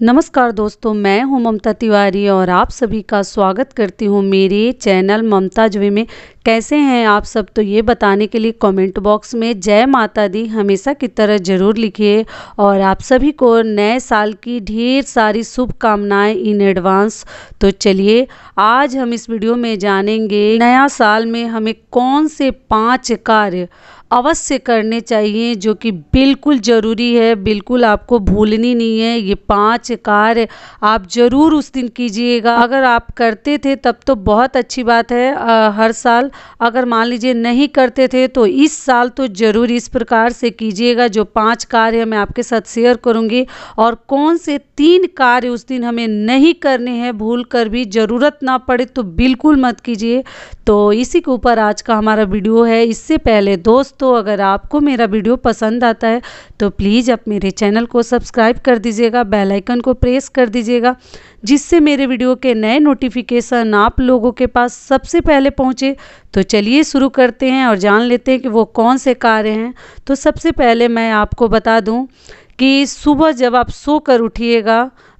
नमस्कार दोस्तों मैं हूं ममता तिवारी और आप सभी का स्वागत करती हूं मेरे चैनल ममता जुबे में कैसे हैं आप सब तो ये बताने के लिए कमेंट बॉक्स में जय माता दी हमेशा की तरह ज़रूर लिखिए और आप सभी को नए साल की ढेर सारी शुभकामनाएं इन एडवांस तो चलिए आज हम इस वीडियो में जानेंगे नया साल में हमें कौन से पाँच कार्य अवश्य करने चाहिए जो कि बिल्कुल ज़रूरी है बिल्कुल आपको भूलनी नहीं है ये पांच कार्य आप ज़रूर उस दिन कीजिएगा अगर आप करते थे तब तो बहुत अच्छी बात है आ, हर साल अगर मान लीजिए नहीं करते थे तो इस साल तो ज़रूर इस प्रकार से कीजिएगा जो पांच कार्य मैं आपके साथ शेयर करूँगी और कौन से तीन कार्य उस दिन हमें नहीं करने हैं भूल कर भी ज़रूरत ना पड़े तो बिल्कुल मत कीजिए तो इसी के ऊपर आज का हमारा वीडियो है इससे पहले दोस्त दोस्तों अगर आपको मेरा वीडियो पसंद आता है तो प्लीज़ आप मेरे चैनल को सब्सक्राइब कर दीजिएगा बेल आइकन को प्रेस कर दीजिएगा जिससे मेरे वीडियो के नए नोटिफिकेशन आप लोगों के पास सबसे पहले पहुँचे तो चलिए शुरू करते हैं और जान लेते हैं कि वो कौन से कार्य हैं तो सबसे पहले मैं आपको बता दूँ कि सुबह जब आप सोकर उठिएगा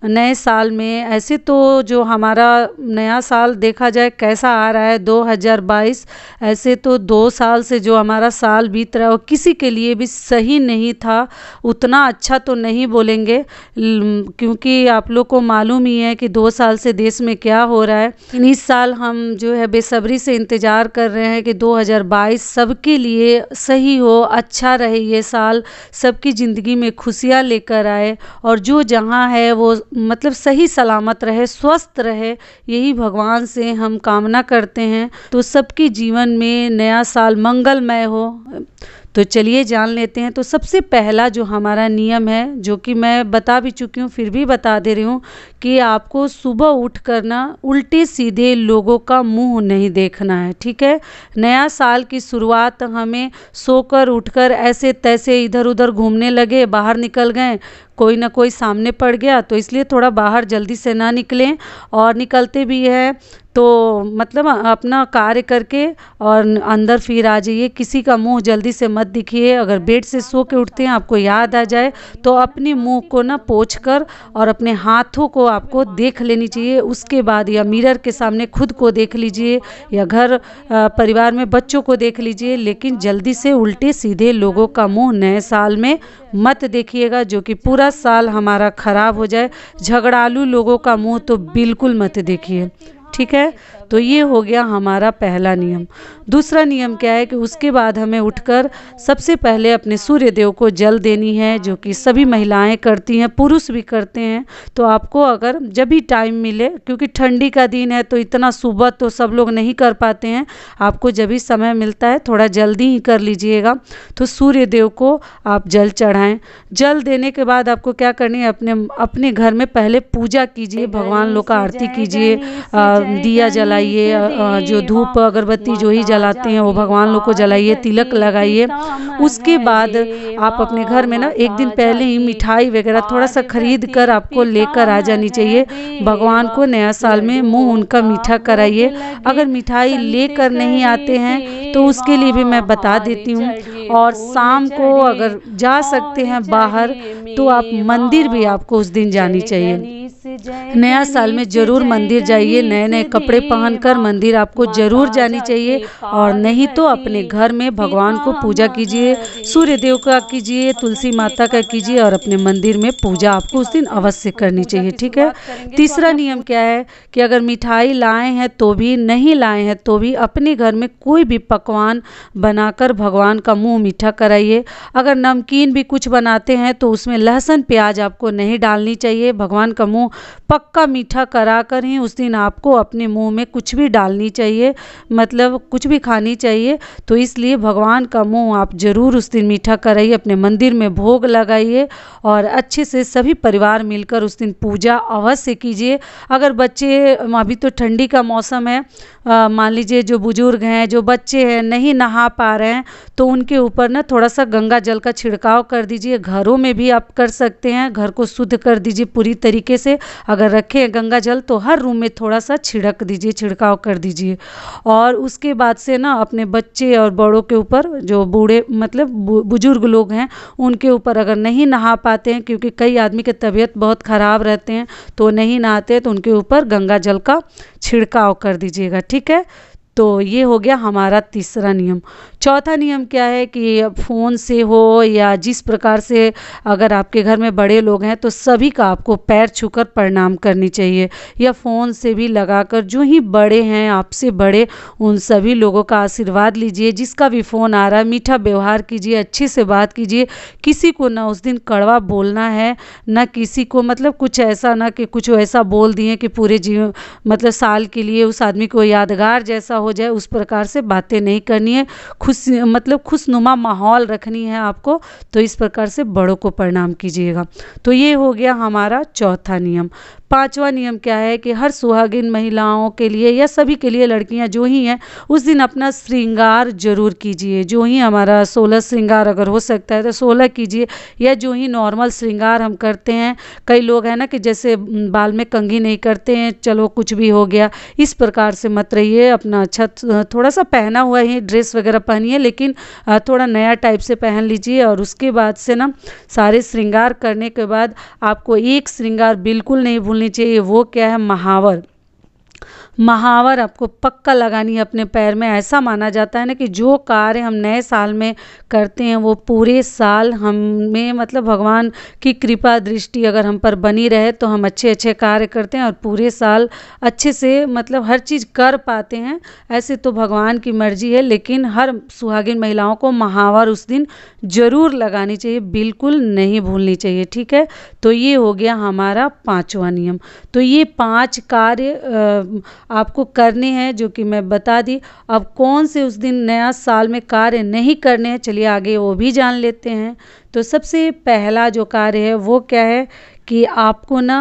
नए साल में ऐसे तो जो हमारा नया साल देखा जाए कैसा आ रहा है 2022 ऐसे तो दो साल से जो हमारा साल बीत रहा है वो किसी के लिए भी सही नहीं था उतना अच्छा तो नहीं बोलेंगे क्योंकि आप लोग को मालूम ही है कि दो साल से देश में क्या हो रहा है इस साल हम जो है बेसब्री से इंतज़ार कर रहे हैं कि 2022 सबके लिए सही हो अच्छा रहे ये साल सबकी ज़िंदगी में खुशियाँ लेकर आए और जो जहाँ है वो मतलब सही सलामत रहे स्वस्थ रहे यही भगवान से हम कामना करते हैं तो सबके जीवन में नया साल मंगलमय हो तो चलिए जान लेते हैं तो सबसे पहला जो हमारा नियम है जो कि मैं बता भी चुकी हूँ फिर भी बता दे रही हूँ कि आपको सुबह उठ करना उल्टे सीधे लोगों का मुंह नहीं देखना है ठीक है नया साल की शुरुआत हमें सोकर उठकर ऐसे तैसे इधर उधर घूमने लगे बाहर निकल गए कोई ना कोई सामने पड़ गया तो इसलिए थोड़ा बाहर जल्दी से ना निकलें और निकलते भी है तो मतलब अपना कार्य करके और अंदर फिर आ जाइए किसी का मुंह जल्दी से मत दिखिए अगर बेड से सो के उठते हैं आपको याद आ जाए तो अपने मुंह को ना पोछ कर और अपने हाथों को आपको देख लेनी चाहिए उसके बाद या मिरर के सामने खुद को देख लीजिए या घर परिवार में बच्चों को देख लीजिए लेकिन जल्दी से उल्टे सीधे लोगों का मुँह नए साल में मत देखिएगा जो कि पूरा साल हमारा ख़राब हो जाए झगड़ालू लोगों का मुँह तो बिल्कुल मत देखिए ठीक है तो ये हो गया हमारा पहला नियम दूसरा नियम क्या है कि उसके बाद हमें उठकर सबसे पहले अपने सूर्य देव को जल देनी है जो कि सभी महिलाएं करती हैं पुरुष भी करते हैं तो आपको अगर जब भी टाइम मिले क्योंकि ठंडी का दिन है तो इतना सुबह तो सब लोग नहीं कर पाते हैं आपको जब भी समय मिलता है थोड़ा जल्दी ही कर लीजिएगा तो सूर्य देव को आप जल चढ़ाएँ जल देने के बाद आपको क्या करनी है अपने अपने घर में पहले पूजा कीजिए भगवान लोग का आरती कीजिए दिया जलाइए जलाइए जो धूप अगरबत्ती जो ही जलाते हैं वो भगवान लोग को जलाइए तिलक लगाइए उसके बाद आप अपने घर में ना एक दिन पहले ही मिठाई वगैरह थोड़ा सा खरीद कर आपको लेकर आ जानी चाहिए भगवान को नया साल में मुँह उनका मीठा कराइए अगर मिठाई लेकर नहीं आते हैं तो उसके लिए भी मैं बता देती हूँ और शाम को अगर जा सकते हैं बाहर तो आप मंदिर भी आपको उस दिन जानी चाहिए नया साल में जरूर मंदिर जाइए नए नए कपड़े पहनकर मंदिर आपको जरूर जानी चाहिए और नहीं तो अपने घर में भगवान को पूजा कीजिए सूर्य देव का कीजिए तुलसी माता का कीजिए और अपने मंदिर में पूजा आपको उस दिन अवश्य करनी चाहिए ठीक है तीसरा तो नियम क्या है कि अगर मिठाई लाए हैं तो भी नहीं लाए हैं तो भी अपने घर में कोई भी पकवान बनाकर भगवान का मुंह मीठा कराइए अगर नमकीन भी कुछ बनाते हैं तो उसमें लहसुन प्याज आपको नहीं डालनी चाहिए भगवान का मुंह पक्का मीठा करा कर ही उस दिन आपको अपने मुंह में कुछ भी डालनी चाहिए मतलब कुछ भी खानी चाहिए तो इसलिए भगवान का मुंह आप ज़रूर उस दिन मीठा कराइए अपने मंदिर में भोग लगाइए और अच्छे से सभी परिवार मिलकर उस दिन पूजा अवश्य कीजिए अगर बच्चे अभी तो ठंडी का मौसम है मान लीजिए जो बुज़ुर्ग हैं जो बच्चे हैं नहीं नहा पा रहे हैं तो उनके ऊपर ना थोड़ा सा गंगा जल का छिड़काव कर दीजिए घरों में भी आप कर सकते हैं घर को शुद्ध कर दीजिए पूरी तरीके से अगर रखें गंगा जल तो हर रूम में थोड़ा सा छिड़क दीजिए छिड़काव कर दीजिए और उसके बाद से ना अपने बच्चे और बड़ों के ऊपर जो बूढ़े मतलब बुजुर्ग लोग हैं उनके ऊपर अगर नहीं नहा पाते हैं क्योंकि कई आदमी के तबीयत बहुत ख़राब रहते हैं तो नहीं नहाते तो उनके ऊपर गंगा जल का छिड़काव कर दीजिएगा ठीक है तो ये हो गया हमारा तीसरा नियम चौथा नियम क्या है कि फ़ोन से हो या जिस प्रकार से अगर आपके घर में बड़े लोग हैं तो सभी का आपको पैर छूकर प्रणाम करनी चाहिए या फ़ोन से भी लगाकर जो ही बड़े हैं आपसे बड़े उन सभी लोगों का आशीर्वाद लीजिए जिसका भी फ़ोन आ रहा है मीठा व्यवहार कीजिए अच्छे से बात कीजिए किसी को ना उस दिन कड़वा बोलना है न किसी को मतलब कुछ ऐसा ना कि कुछ ऐसा बोल दिए कि पूरे जीवन मतलब साल के लिए उस आदमी को यादगार जैसा हो जाए उस प्रकार से बातें नहीं करनी है खुश मतलब खुशनुमा माहौल रखनी है आपको तो इस प्रकार से बड़ों को प्रणाम कीजिएगा तो ये हो गया हमारा चौथा नियम पांचवा नियम क्या है कि हर सुहागिन महिलाओं के लिए या सभी के लिए लड़कियां जो ही हैं उस दिन अपना श्रृंगार जरूर कीजिए जो ही हमारा सोलह श्रृंगार अगर हो सकता है तो सोलह कीजिए या जो ही नॉर्मल श्रृंगार हम करते हैं कई लोग हैं ना कि जैसे बाल में कंघी नहीं करते हैं चलो कुछ भी हो गया इस प्रकार से मत रहिए अपना अच्छा थोड़ा सा पहना हुआ ही ड्रेस वगैरह पहनिए लेकिन थोड़ा नया टाइप से पहन लीजिए और उसके बाद से ना सारे श्रृंगार करने के बाद आपको एक श्रृंगार बिल्कुल नहीं भूलना बोलनी चाहिए वो क्या है महावर महावर आपको पक्का लगानी है अपने पैर में ऐसा माना जाता है ना कि जो कार्य हम नए साल में करते हैं वो पूरे साल हमें मतलब भगवान की कृपा दृष्टि अगर हम पर बनी रहे तो हम अच्छे अच्छे कार्य करते हैं और पूरे साल अच्छे से मतलब हर चीज़ कर पाते हैं ऐसे तो भगवान की मर्जी है लेकिन हर सुहागिन महिलाओं को महावर उस दिन ज़रूर लगानी चाहिए बिल्कुल नहीं भूलनी चाहिए ठीक है तो ये हो गया हमारा पाँचवा नियम तो ये पाँच कार्य आपको करने हैं जो कि मैं बता दी अब कौन से उस दिन नया साल में कार्य नहीं करने हैं चलिए आगे वो भी जान लेते हैं तो सबसे पहला जो कार्य है वो क्या है कि आपको ना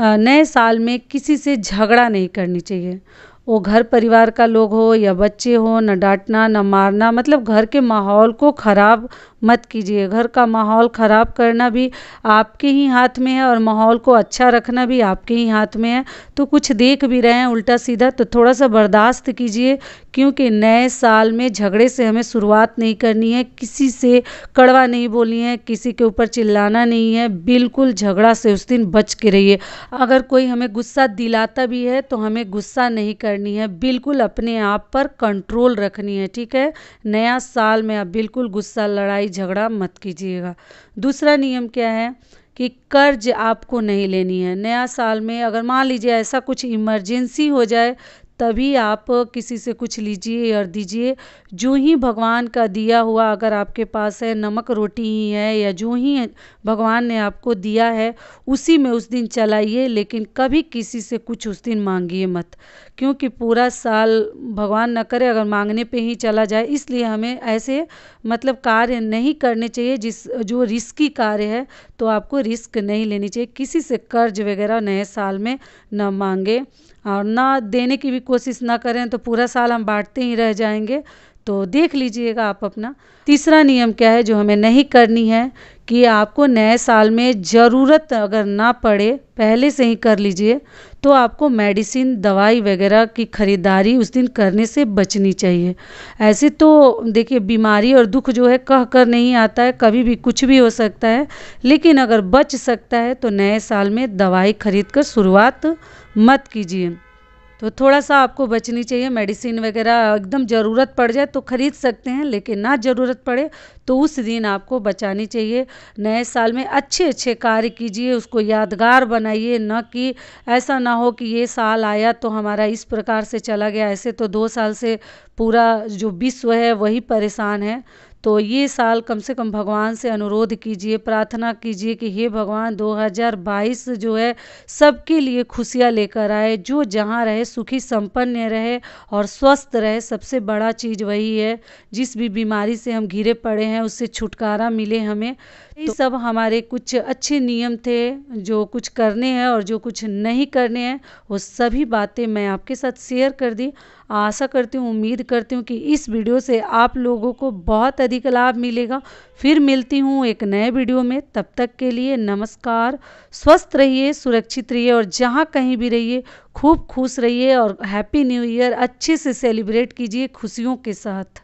नए साल में किसी से झगड़ा नहीं करनी चाहिए वो घर परिवार का लोग हो या बच्चे हो न डांटना न मारना मतलब घर के माहौल को ख़राब मत कीजिए घर का माहौल ख़राब करना भी आपके ही हाथ में है और माहौल को अच्छा रखना भी आपके ही हाथ में है तो कुछ देख भी रहे हैं उल्टा सीधा तो थोड़ा सा बर्दाश्त कीजिए क्योंकि नए साल में झगड़े से हमें शुरुआत नहीं करनी है किसी से कड़वा नहीं बोलनी है किसी के ऊपर चिल्लाना नहीं है बिल्कुल झगड़ा से उस दिन बच के रहिए अगर कोई हमें गुस्सा दिलाता भी है तो हमें गुस्सा नहीं कर करनी है बिल्कुल अपने आप पर कंट्रोल रखनी है ठीक है नया साल में आप बिल्कुल गुस्सा लड़ाई झगड़ा मत कीजिएगा दूसरा नियम क्या है कि कर्ज आपको नहीं लेनी है नया साल में अगर मान लीजिए ऐसा कुछ इमरजेंसी हो जाए तभी आप किसी से कुछ लीजिए और दीजिए जो ही भगवान का दिया हुआ अगर आपके पास है नमक रोटी ही है या जो ही भगवान ने आपको दिया है उसी में उस दिन चलाइए लेकिन कभी किसी से कुछ उस दिन मांगिए मत क्योंकि पूरा साल भगवान न करे अगर मांगने पे ही चला जाए इसलिए हमें ऐसे मतलब कार्य नहीं करने चाहिए जिस जो रिस्की कार्य है तो आपको रिस्क नहीं लेनी चाहिए किसी से कर्ज वगैरह नए साल में न मांगे और ना देने की भी कोशिश ना करें तो पूरा साल हम बांटते ही रह जाएंगे तो देख लीजिएगा आप अपना तीसरा नियम क्या है जो हमें नहीं करनी है कि आपको नए साल में ज़रूरत अगर ना पड़े पहले से ही कर लीजिए तो आपको मेडिसिन दवाई वगैरह की ख़रीदारी उस दिन करने से बचनी चाहिए ऐसे तो देखिए बीमारी और दुख जो है कह कर नहीं आता है कभी भी कुछ भी हो सकता है लेकिन अगर बच सकता है तो नए साल में दवाई खरीद कर शुरुआत मत कीजिए तो थोड़ा सा आपको बचनी चाहिए मेडिसिन वगैरह एकदम ज़रूरत पड़ जाए तो ख़रीद सकते हैं लेकिन ना ज़रूरत पड़े तो उस दिन आपको बचानी चाहिए नए साल में अच्छे अच्छे कार्य कीजिए उसको यादगार बनाइए न कि ऐसा ना हो कि ये साल आया तो हमारा इस प्रकार से चला गया ऐसे तो दो साल से पूरा जो विश्व है वही परेशान है तो ये साल कम से कम भगवान से अनुरोध कीजिए प्रार्थना कीजिए कि हे भगवान 2022 जो है सबके लिए खुशियाँ लेकर आए जो जहाँ रहे सुखी संपन्न रहे और स्वस्थ रहे सबसे बड़ा चीज़ वही है जिस भी बीमारी से हम घिरे पड़े हैं उससे छुटकारा मिले हमें ये तो सब हमारे कुछ अच्छे नियम थे जो कुछ करने हैं और जो कुछ नहीं करने हैं वो सभी बातें मैं आपके साथ शेयर कर दी आशा करती हूँ उम्मीद करती हूँ कि इस वीडियो से आप लोगों को बहुत अधिक लाभ मिलेगा फिर मिलती हूँ एक नए वीडियो में तब तक के लिए नमस्कार स्वस्थ रहिए सुरक्षित रहिए और जहाँ कहीं भी रहिए खूब खुश रहिए और हैप्पी न्यू ईयर अच्छे से सेलिब्रेट कीजिए खुशियों के साथ